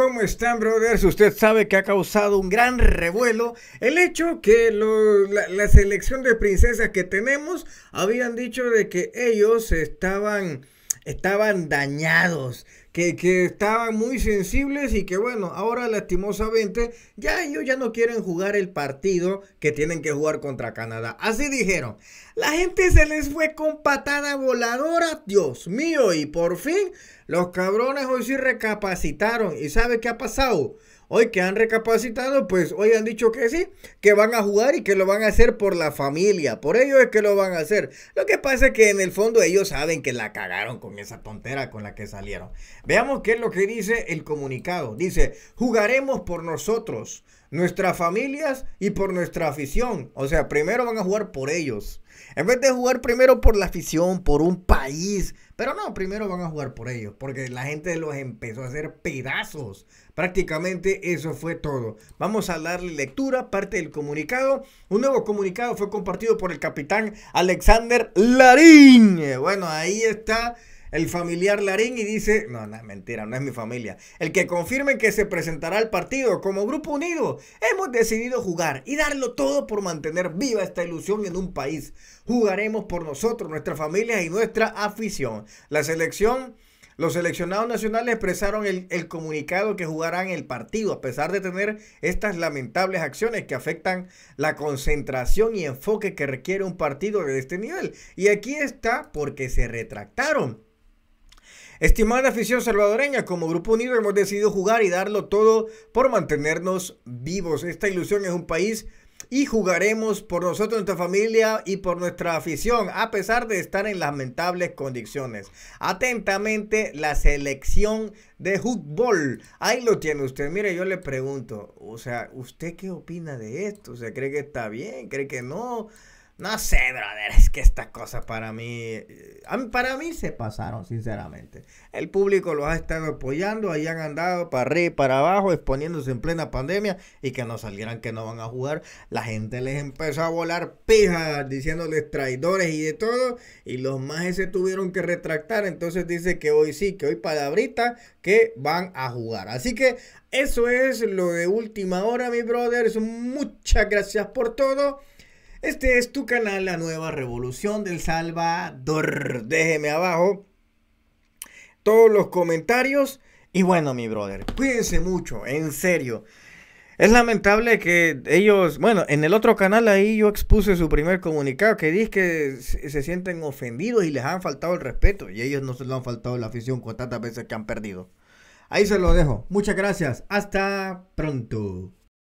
¿cómo están, brothers? Usted sabe que ha causado un gran revuelo el hecho que la, la, selección de princesas que tenemos habían dicho de que ellos estaban, estaban dañados, que, estaban muy sensibles y que bueno, ahora lastimosamente ya ellos ya no quieren jugar el partido que tienen que jugar contra Canadá. Así dijeron, la gente se les fue con patada voladora, Dios mío, y por fin los cabrones hoy sí recapacitaron. ¿Y sabe qué ha pasado? Hoy que han recapacitado, pues hoy han dicho que sí, que van a jugar y que lo van a hacer por la familia. Por ello es que lo van a hacer. Lo que pasa es que en el fondo ellos saben que la cagaron con esa tontera con la que salieron. Veamos qué es lo que dice el comunicado. Dice, jugaremos por nosotros, nuestras familias y por nuestra afición. O sea, primero van a jugar por ellos. En vez de jugar primero por la afición, por un país. Pero no, primero van a jugar por ellos. Porque la gente los empezó a hacer pedazos. Prácticamente eso fue todo. Vamos a darle lectura, parte del comunicado. Un nuevo comunicado fue compartido por el capitán Alexander Larín. Bueno, ahí está el familiar Larín y dice, no, no, mentira, no es mi familia. El que confirme que se presentará al partido como Grupo Unido, hemos decidido jugar y darlo todo por mantener viva esta ilusión en un país. Jugaremos por nosotros, nuestra familia y nuestra afición. La selección... Los seleccionados nacionales expresaron el, el, comunicado que jugarán el partido, a pesar de tener estas lamentables acciones que afectan la concentración y enfoque que requiere un partido de este nivel. Y aquí está porque se retractaron Estimada afición salvadoreña, como Grupo Unido hemos decidido jugar y darlo todo por mantenernos vivos. Esta ilusión es un país y jugaremos por nosotros, nuestra familia y por nuestra afición, a pesar de estar en lamentables condiciones. Atentamente, la selección de fútbol. Ahí lo tiene usted. Mire, yo le pregunto, o sea, ¿usted qué opina de esto? ¿Se cree que está bien? ¿Cree que no? No sé, brother, es que estas cosas para mí, eh, para mí se pasaron, sinceramente. El público los ha estado apoyando, ahí han andado para arriba y para abajo, exponiéndose en plena pandemia y que no salieran, que no van a jugar. La gente les empezó a volar pijas, diciéndoles traidores y de todo, y los más se tuvieron que retractar. Entonces dice que hoy sí, que hoy palabrita, que van a jugar. Así que eso es lo de última hora, mi brothers. Muchas gracias por todo. Este es tu canal, La Nueva Revolución del Salvador. Déjeme abajo todos los comentarios. Y bueno, mi brother, cuídense mucho, en serio. Es lamentable que ellos, bueno, en el otro canal ahí yo expuse su primer comunicado que dice que se sienten ofendidos y les han faltado el respeto y ellos no se lo han faltado la afición con tantas veces que han perdido. Ahí se lo dejo. Muchas gracias. Hasta pronto.